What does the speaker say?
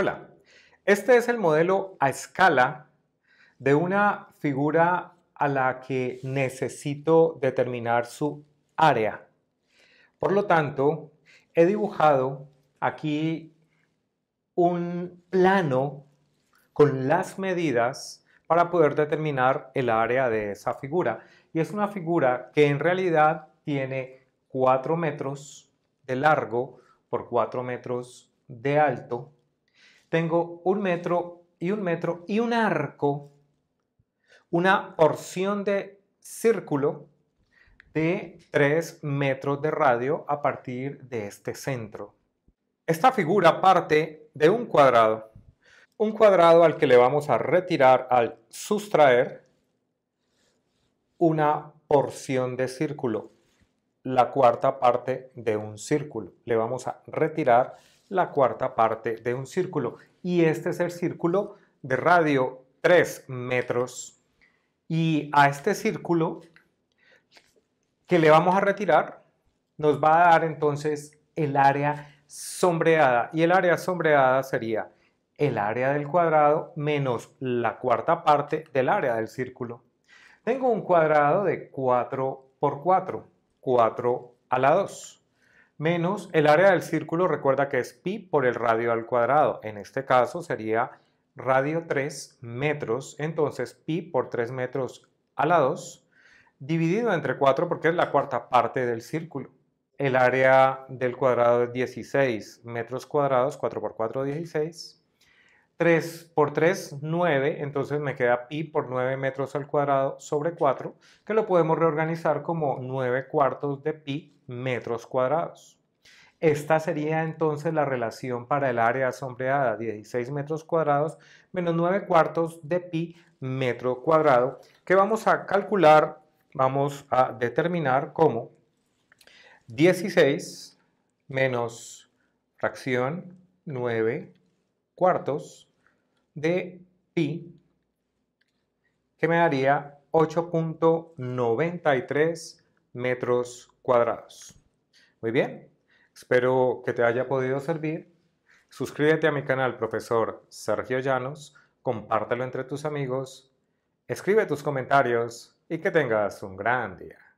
Hola, este es el modelo a escala de una figura a la que necesito determinar su área. Por lo tanto, he dibujado aquí un plano con las medidas para poder determinar el área de esa figura. Y es una figura que en realidad tiene 4 metros de largo por 4 metros de alto tengo un metro y un metro y un arco, una porción de círculo de 3 metros de radio a partir de este centro. Esta figura parte de un cuadrado, un cuadrado al que le vamos a retirar al sustraer una porción de círculo, la cuarta parte de un círculo. Le vamos a retirar la cuarta parte de un círculo. Y este es el círculo de radio 3 metros. Y a este círculo que le vamos a retirar, nos va a dar entonces el área sombreada. Y el área sombreada sería el área del cuadrado menos la cuarta parte del área del círculo. Tengo un cuadrado de 4 por 4, 4 a la 2 menos el área del círculo, recuerda que es pi por el radio al cuadrado. En este caso sería radio 3 metros, entonces pi por 3 metros a la 2, dividido entre 4 porque es la cuarta parte del círculo. El área del cuadrado es 16 metros cuadrados, 4 por 4, 16. 3 por 3, 9, entonces me queda pi por 9 metros al cuadrado sobre 4, que lo podemos reorganizar como 9 cuartos de pi metros cuadrados. Esta sería entonces la relación para el área sombreada, 16 metros cuadrados menos 9 cuartos de pi metro cuadrado, que vamos a calcular, vamos a determinar como 16 menos fracción 9 cuartos de pi que me daría 8.93 metros cuadrados. Muy bien, espero que te haya podido servir. Suscríbete a mi canal profesor Sergio Llanos, compártelo entre tus amigos, escribe tus comentarios y que tengas un gran día.